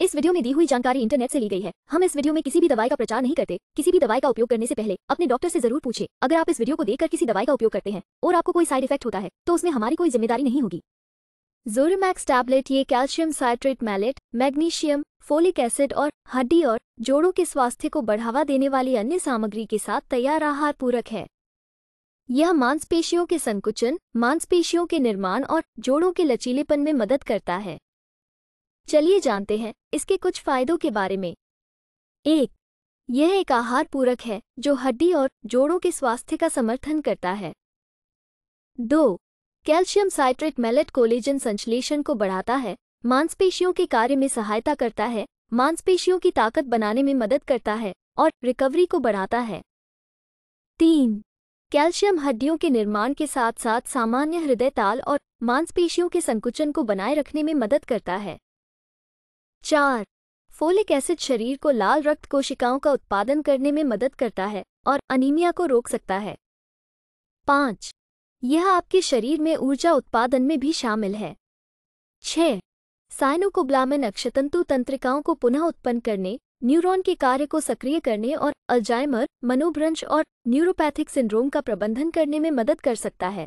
इस वीडियो में दी हुई जानकारी इंटरनेट से ली गई है हम इस वीडियो में किसी भी दवाई का प्रचार नहीं करते किसी भी दवाई का उपयोग करने से पहले अपने डॉक्टर से जरूर पूछे अगर आप इस वीडियो को देखकर किसी दवाई का उपयोग करते हैं और आपको कोई साइड इफेक्ट होता है तो उसमें हमारी कोई जिम्मेदारी नहीं होगी जोरमैक्स टैबलेट ये calcium citrate malate magnesium folic acid और हड्डी और जोड़ों के स्वास्थ्य को बढ़ावा देने वाली अन्य सामग्री के साथ तैयार आहार पूरक है यह मांसपेशियों के संकुचन मांसपेशियों के निर्माण और जोड़ों के लचीलेपन में मदद करता है चलिए जानते हैं इसके कुछ फायदों के बारे में एक यह एक आहार पूरक है जो हड्डी और जोड़ों के स्वास्थ्य का समर्थन करता है दो कैल्शियम साइट्रेट मेलेट कोलेजन संश्लेषण को बढ़ाता है मांसपेशियों के कार्य में सहायता करता है मांसपेशियों की ताकत बनाने में मदद करता है और रिकवरी को बढ़ाता है तीन कैल्शियम हड्डियों के निर्माण के साथ साथ सामान्य हृदय ताल और मांसपेशियों के संकुचन को बनाए रखने में मदद करता है चार फोलिक एसिड शरीर को लाल रक्त कोशिकाओं का उत्पादन करने में मदद करता है और अनीमिया को रोक सकता है पाँच यह आपके शरीर में ऊर्जा उत्पादन में भी शामिल है छह साइनोकोब्लामिन अक्षतंतु तंत्रिकाओं को पुनः उत्पन्न करने न्यूरॉन के कार्य को सक्रिय करने और अल्जाइमर मनोभ्रंश और न्यूरोपैथिक सिंड्रोम का प्रबंधन करने में मदद कर सकता है